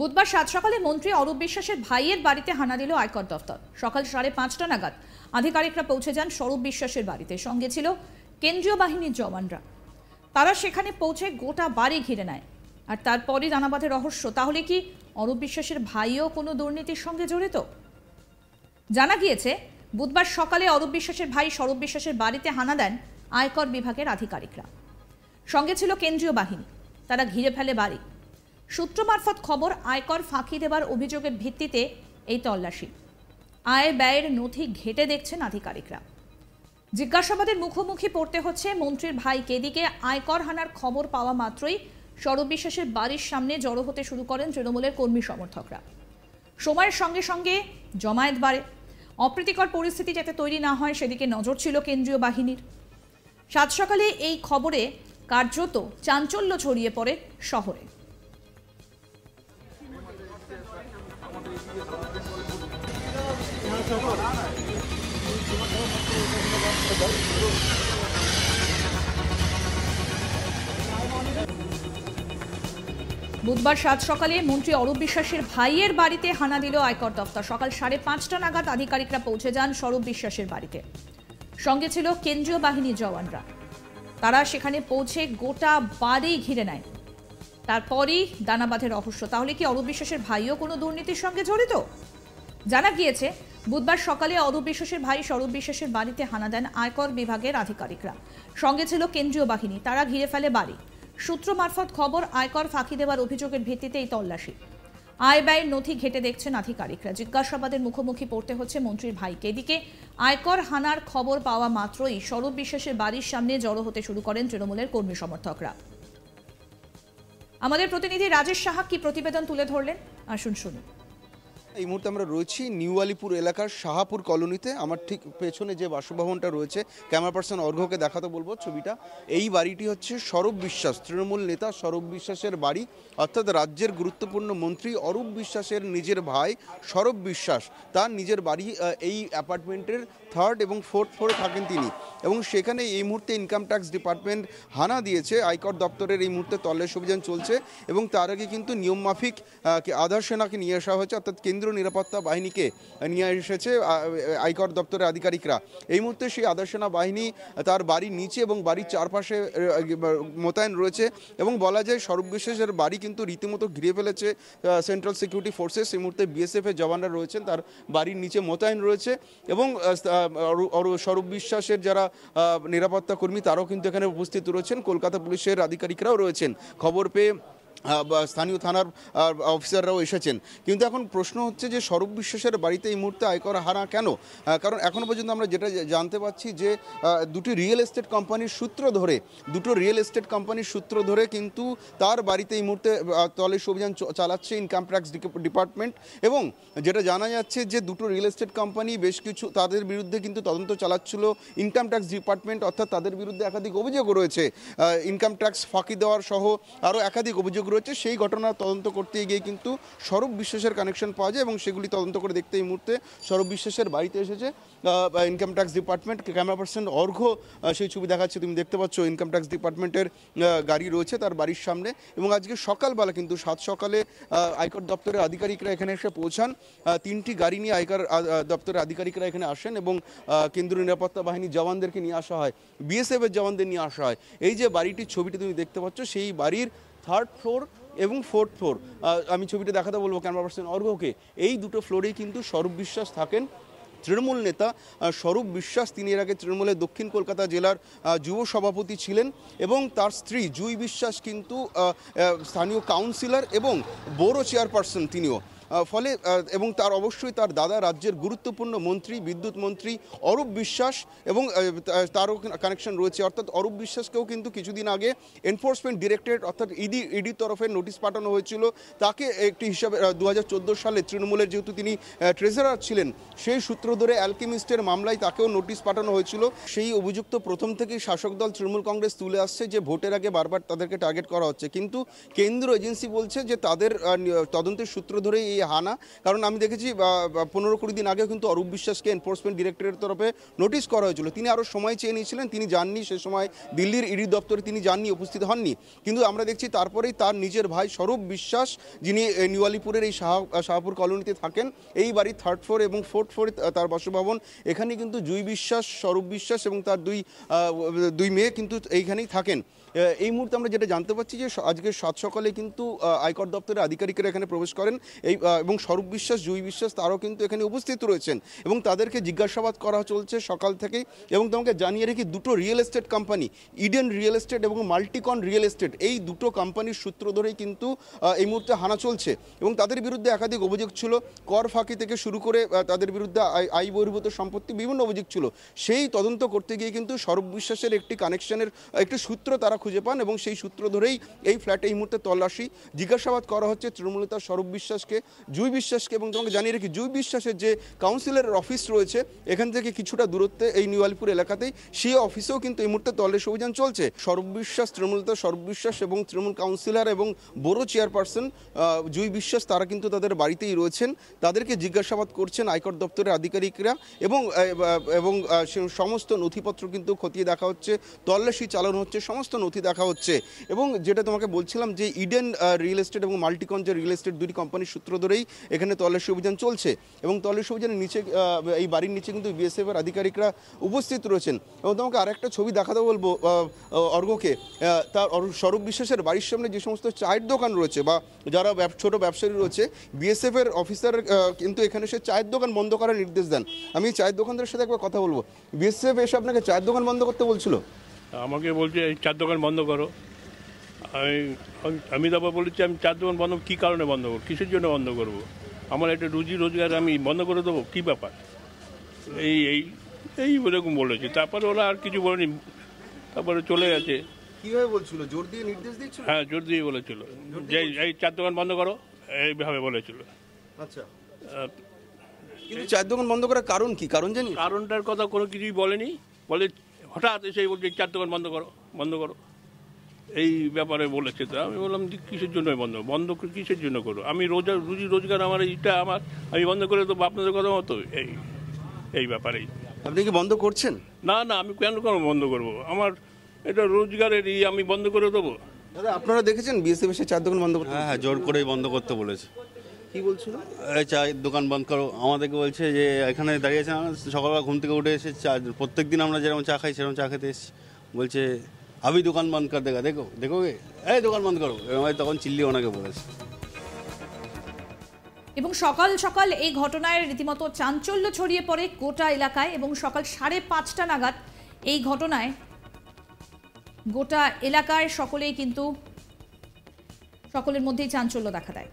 বুধবার সাত সকালে মন্ত্রী অরূপ বিশ্বাসের ভাইয়ের বাড়িতে হানা দিল আয়কর দফতর সকাল সাড়ে পাঁচটা নাগাদ আধিকারিকরা পৌঁছে যান স্বরূপ বিশ্বাসের বাড়িতে সঙ্গে ছিল কেন্দ্রীয় বাহিনীর জওয়ানরা তারা সেখানে পৌঁছে গোটা বাড়ি ঘিরে নেয় আর তারপরই জানাবাদের রহস্য তাহলে কি অরূপ বিশ্বাসের ভাইও কোনো দুর্নীতির সঙ্গে জড়িত জানা গিয়েছে বুধবার সকালে অরূপ বিশ্বাসের ভাই স্বরূপ বিশ্বাসের বাড়িতে হানা দেন আয়কর বিভাগের আধিকারিকরা সঙ্গে ছিল কেন্দ্রীয় বাহিনী তারা ঘিরে ফেলে বাড়ি সূত্র মারফত খবর আয়কর ফাঁকি দেবার অভিযোগের ভিত্তিতে এই তল্লাশি আয় ব্যয়ের নথি ঘেটে দেখছেন আধিকারিকরা জিজ্ঞাসাবাদের মুখোমুখি পড়তে হচ্ছে মন্ত্রীর ভাই কেদিকে আয়কর হানার খবর পাওয়া মাত্রই স্বরূপ বিশ্বাসের বাড়ির সামনে জড়ো হতে শুরু করেন তৃণমূলের কর্মী সমর্থকরা সময়ের সঙ্গে সঙ্গে জমায়েত বাড়ে অপ্রীতিকর পরিস্থিতি যাতে তৈরি না হয় সেদিকে নজর ছিল কেন্দ্রীয় বাহিনীর সাত সকালে এই খবরে কার্যত চাঞ্চল্য ছড়িয়ে পড়ে শহরে বুধবার সাত সকালে মন্ত্রী অরূপ বিশ্বাসের ভাইয়ের বাড়িতে হানা দিল আয়কর দপ্তর সকাল সাড়ে পাঁচটা নাগাদ আধিকারিকরা পৌঁছে যান স্বরূপ বিশ্বাসের বাড়িতে সঙ্গে ছিল কেন্দ্রীয় বাহিনীর জওয়ানরা তারা সেখানে পৌঁছে গোটা বাড়ি ঘিরে নেয় তারপরেই দানাবাধের রহস্য তাহলে কি অরূপ বিশ্বাসের ভাইও কোনো দুর্নীতির সঙ্গে জড়িত জানা গিয়েছে বুধবার সকালে অরূপ বিশ্বাসের ভাই স্বরূপ বিশ্বাসের বাড়িতে হানা দেন আয়কর বিভাগের আধিকারিকরা সঙ্গে ছিল কেন্দ্রীয় বাহিনী তারা ঘিরে ফেলে বাড়ি সূত্র মারফত খবর আয়কর ফাঁকি দেওয়ার অভিযোগের ভিত্তিতে এই তল্লাশি আয় ব্যয়ের নথি ঘেটে দেখছেন আধিকারিকরা জিজ্ঞাসাবাদের মুখোমুখি পড়তে হচ্ছে মন্ত্রীর ভাইকে এদিকে আয়কর হানার খবর পাওয়া মাত্রই স্বরূপ বিশ্বাসের বাড়ির সামনে জড়ো হতে শুরু করেন তৃণমূলের কর্মী সমর্থকরা আমাদের প্রতিনিধি রাজেশ সাহা কি প্রতিবেদন তুলে ধরলেন আসুন শুনুন এই মুহূর্তে আমরা রয়েছি নিউ আলিপুর এলাকার শাহাপুর কলোনিতে আমার ঠিক পেছনে যে বাসভবনটা রয়েছে ক্যামেরা পার্সন অর্ঘ্যকে দেখাতে বলবো ছবিটা এই বাড়িটি হচ্ছে সরব বিশ্বাস তৃণমূল নেতা সরব বিশ্বাসের বাড়ি অর্থাৎ রাজ্যের গুরুত্বপূর্ণ মন্ত্রী অরূপ বিশ্বাসের নিজের ভাই সরব বিশ্বাস তার নিজের বাড়ি এই অ্যাপার্টমেন্টের থার্ড এবং ফোর্থ ফ্লোরে থাকেন তিনি এবং সেখানে এই মুহূর্তে ইনকাম ট্যাক্স ডিপার্টমেন্ট হানা দিয়েছে আয়কর দপ্তরের এই মুহূর্তে তল্লাশ অভিযান চলছে এবং তার আগে কিন্তু নিয়মমাফিক আধার সেনাকে নিয়ে আসা হয়েছে অর্থাৎ কেন্দ্রীয় নিরাপত্তা বাহিনীকে নিয়ে এসেছে আয়কর দপ্তরের আধিকারিকরা এই মুহূর্তে সেই আধার সেনা বাহিনী তার বাড়ির নিচে এবং বাড়ির চারপাশে মোতায়েন রয়েছে এবং বলা যায় সর্বশেষের বাড়ি কিন্তু রীতিমতো ঘিরে ফেলেছে সেন্ট্রাল সিকিউরিটি ফোর্সেস এই মুহূর্তে বিএসএফের জওয়ানরা রয়েছেন তার বাড়ির নিচে মোতায়েন রয়েছে এবং স্বরূপ বিশ্বাসের যারা নিরাপত্তা কর্মী তারাও কিন্তু এখানে উপস্থিত রয়েছেন কলকাতা পুলিশের আধিকারিকরাও রয়েছেন খবর পেয়ে স্থানীয় থানার অফিসাররাও এসেছেন কিন্তু এখন প্রশ্ন হচ্ছে যে স্বরূপ বিশ্বাসের বাড়িতে এই মুহূর্তে আয়কর হারা কেন কারণ এখনও পর্যন্ত আমরা যেটা জানতে পাচ্ছি যে দুটি রিয়েল এস্টেট কোম্পানির সূত্র ধরে দুটো রিয়েল এস্টেট কোম্পানির সূত্র ধরে কিন্তু তার বাড়িতে এই মুহূর্তে তলেশ অভিযান চালাচ্ছে ইনকাম ট্যাক্স ডিপার্টমেন্ট এবং যেটা জানা যাচ্ছে যে দুটো রিয়েল এস্টেট কোম্পানি বেশ কিছু তাদের বিরুদ্ধে কিন্তু তদন্ত চালাচ্ছিল ইনকাম ট্যাক্স ডিপার্টমেন্ট অর্থাৎ তাদের বিরুদ্ধে একাধিক অভিযোগ রয়েছে ইনকাম ট্যাক্স ফাঁকি দেওয়ার সহ আরও একাধিক অভিযোগ রয়েছে সেই ঘটনার তদন্ত করতে গিয়ে কিন্তু সরব বিশ্বাসের কানেকশন পাওয়া যায় এবং সেগুলি তদন্ত করে দেখতে এই মুহূর্তে সরব বিশ্বাসের বাড়িতে এসেছে income tax department camera person Argha সেই ছবি দেখাচ্ছে তুমি দেখতে পাচ্ছ ইনকাম ট্যাক্স ডিপার্টমেন্টের গাড়ি রয়েছে তার বাড়ির সামনে এবং আজকে সকালবেলা কিন্তু সাত সকালে আয়কর দপ্তরের আধিকারিকরা এখানে এসে পৌঁছান তিনটি গাড়ি নিয়ে আয়কর দপ্তরের আধিকারিকরা এখানে আসেন এবং কেন্দ্রীয় নিরাপত্তা বাহিনীর জওয়ানদেরকে নিয়ে আসা হয় বিএসএফের জওয়ানদের নিয়ে আসা হয় এই যে বাড়িটির ছবিটি তুমি দেখতে পাচ্ছ সেই বাড়ির থার্ড ফ্লোর এবং ফোর্থ ফ্লোর আমি ছবিটা দেখাতে বলবো ক্যামেরা পার্সন অর্ঘকে এই দুটো ফ্লোরেই কিন্তু স্বরূপ বিশ্বাস থাকেন তৃণমূল নেতা স্বরূপ বিশ্বাস তিনি এর আগে তৃণমূলের দক্ষিণ কলকাতা জেলার যুব সভাপতি ছিলেন এবং তার স্ত্রী জুই বিশ্বাস কিন্তু স্থানীয় কাউন্সিলর এবং বোরো চেয়ারপারসন তিনিও ফলে এবং তার অবশ্যই তার দাদা রাজ্যের গুরুত্বপূর্ণ মন্ত্রী বিদ্যুৎ মন্ত্রী অরূপ বিশ্বাস এবং তারও কানেকশন রয়েছে অর্থাৎ অরূপ বিশ্বাসকেও কিন্তু কিছুদিন আগে এনফোর্সমেন্ট ডিরেক্টরেট অর্থাৎ ইডি ইডির তরফে নোটিশ পাঠানো হয়েছিল তাকে একটি হিসাবে দু সালে তৃণমূলের যেহেতু তিনি ট্রেজারার ছিলেন সেই সূত্র ধরে অ্যালকেমিস্টের মামলায় তাকেও নোটিশ পাঠানো হয়েছিল সেই অভিযুক্ত প্রথম থেকেই শাসক দল তৃণমূল কংগ্রেস তুলে আসছে যে ভোটের আগে বারবার তাদেরকে টার্গেট করা হচ্ছে কিন্তু কেন্দ্র এজেন্সি বলছে যে তাদের তদন্তের সূত্র ধরে এই এই হানা কারণ আমি দেখেছি পনেরো কুড়ি দিন আগে কিন্তু অরূপ বিশ্বাসকে এনফোর্সমেন্ট ডিরেক্টরের তরফে নোটিশ করা হয়েছিল তিনি আরও সময় চেয়ে নিয়েছিলেন তিনি যাননি সে সময় দিল্লির ইডি দপ্তরে তিনি যাননি উপস্থিত হননি কিন্তু আমরা দেখছি তারপরেই তার নিজের ভাই স্বরূপ বিশ্বাস যিনি নিউয়ালিপুরের এই শাহ শাহপুর কলোনিতে থাকেন এই বাড়ি থার্ড ফ্লোর এবং ফোর্থ ফ্লোরে তার বাসভবন এখানে কিন্তু জুই বিশ্বাস স্বরূপ বিশ্বাস এবং তার দুই দুই মেয়ে কিন্তু এইখানেই থাকেন এই মুহূর্তে আমরা যেটা জানতে পারছি যে আজকে সাত সকালে কিন্তু আয়কর দপ্তরের আধিকারিকরা এখানে প্রবেশ করেন এই এবং স্বরূপ বিশ্বাস জুই বিশ্বাস তারাও কিন্তু এখানে উপস্থিত রয়েছেন এবং তাদেরকে জিজ্ঞাসাবাদ করা চলছে সকাল থেকেই এবং তোমাকে জানিয়ে রেখে দুটো real estate company Eden real estate এবং মাল্টিকন রিয়েল এস্টেট এই দুটো কোম্পানির সূত্র ধরেই কিন্তু এই মুহূর্তে হানা চলছে এবং তাদের বিরুদ্ধে একাধিক অভিযোগ ছিল কর ফাঁকি থেকে শুরু করে তাদের বিরুদ্ধে আই বহির্ভূত সম্পত্তি বিভিন্ন অভিযোগ ছিল সেই তদন্ত করতে গিয়ে কিন্তু স্বরূপ বিশ্বাসের একটি কানেকশনের একটি সূত্র তারা খুঁজে পান এবং সেই সূত্র ধরেই এই ফ্ল্যাটে এই মুহূর্তে তল্লাশি জিজ্ঞাসাবাদ করা হচ্ছে তৃণমূলতার স্বরূপ বিশ্বাসকে জুই বিশ্বাসকে এবং তোমাকে জানিয়ে রাখি জুই বিশ্বাসের যে কাউন্সিলরের অফিস রয়েছে এখান থেকে কিছুটা দূরত্বে এই নিউ আলিপুর এলাকাতেই সেই অফিসেও কিন্তু এই মুহূর্তে দলের অভিযান চলছে সর্ববিশ্বাস তৃণমূল নেতা সর্ববিশ্বাস এবং তৃণমূল কাউন্সিলর এবং বড় চেয়ারপারসন জুই বিশ্বাস তারা কিন্তু তাদের বাড়িতেই রয়েছেন তাদেরকে জিজ্ঞাসাবাদ করছেন আয়কর দপ্তরের আধিকারিকরা এবং এবং সমস্ত নথিপত্র কিন্তু খতিয়ে দেখা হচ্ছে তল্লাশি চালানো হচ্ছে সমস্ত নথি দেখা হচ্ছে এবং যেটা তোমাকে বলছিলাম যে ইডেন রিয়েল এস্টেট এবং মাল্টিকন রিয়েল এস্টেট দুটি কোম্পানির সূত্র ধরেই এখানে তল্লাশি অভিযান চলছে এবং তল্লাশি অভিযানের নিচে এই বাড়ির নিচে কিন্তু বিএসএফের আধিকারিকরা উপস্থিত রয়েছেন এবং তোমাকে আরেকটা ছবি দেখাতে বলবো অর্ঘকে তার স্বরূপ বিশ্বাসের বাড়ির সামনে যে সমস্ত চায়ের দোকান রয়েছে বা যারা ছোট ব্যবসায়ী রয়েছে বিএসএফের অফিসার কিন্তু এখানে সে চায়ের দোকান বন্ধ করার নির্দেশ দেন আমি চায়ের দোকানদারের সাথে একবার কথা বলবো বিএসএফ এসে আপনাকে চায়ের দোকান বন্ধ করতে বলছিল আমাকে বলছে এই চার দোকান বন্ধ করো আমি আমি তারপর বলেছি আমি চার দোকান বন্ধ কী কারণে বন্ধ করবো কিসের জন্য বন্ধ করব। আমার একটা রুজি রোজগার আমি বন্ধ করে দেবো কী ব্যাপার এই এই এই ওরকম বলেছে তারপরে ওরা আর কিছু বলেনি তারপরে চলে গেছে কীভাবে বলছিল জোর দিয়ে নির্দেশ দিচ্ছিল হ্যাঁ জোর দিয়ে বলেছিল যে এই চার দোকান বন্ধ করো এইভাবে বলেছিল আচ্ছা কিন্তু চার দোকান বন্ধ করার কারণ কি কারণ জানি কারণটার কথা কোনো কিছুই বলেনি বলে হঠাৎ এসে বলছে চার দোকান বন্ধ করো বন্ধ করো এই ব্যাপারে বলেছে তো আমি বললাম যে কিসের জন্য বন্ধ বন্ধ কিসের জন্য করো আমি রোজা রুজি রোজগার আমার এইটা আমার আমি বন্ধ করে তো আপনাদের কথা মতো এই এই ব্যাপারেই আপনি কি বন্ধ করছেন না না আমি কেন কেন বন্ধ করব আমার এটা রোজগারের ই আমি বন্ধ করে দেবো দাদা আপনারা দেখেছেন বিএসএফ এসে চার দোকান বন্ধ করতে হ্যাঁ, হ্যাঁ জোর করেই বন্ধ করতে বলেছে কি বলছিল চায়ের দোকান বন্ধ করো আমাদেরকে বলছে যে এখানে দাঁড়িয়ে আছে সকালবেলা ঘুম থেকে উঠে এসে চা প্রত্যেক দিন আমরা যেরকম চা খাই সেরকম চা খেতে এসেছি বলছে আমি দোকান বন্ধ कर দেখো দেখো देखोगे এই দোকান বন্ধ করো তখন চিল্লি ওনাকে বলেছে এবং সকাল সকাল এই ঘটনায় রীতিমতো চাঞ্চল্য ছড়িয়ে পড়ে গোটা এলাকায় এবং সকাল সাড়ে পাঁচটা নাগাদ এই ঘটনায় গোটা এলাকায় সকলেই কিন্তু সকলের মধ্যেই চাঞ্চল্য দেখা দেয়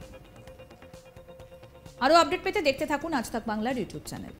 আরও আপডেট পেতে দেখতে থাকুন আজ তাক বাংলার ইউটিউব চ্যানেল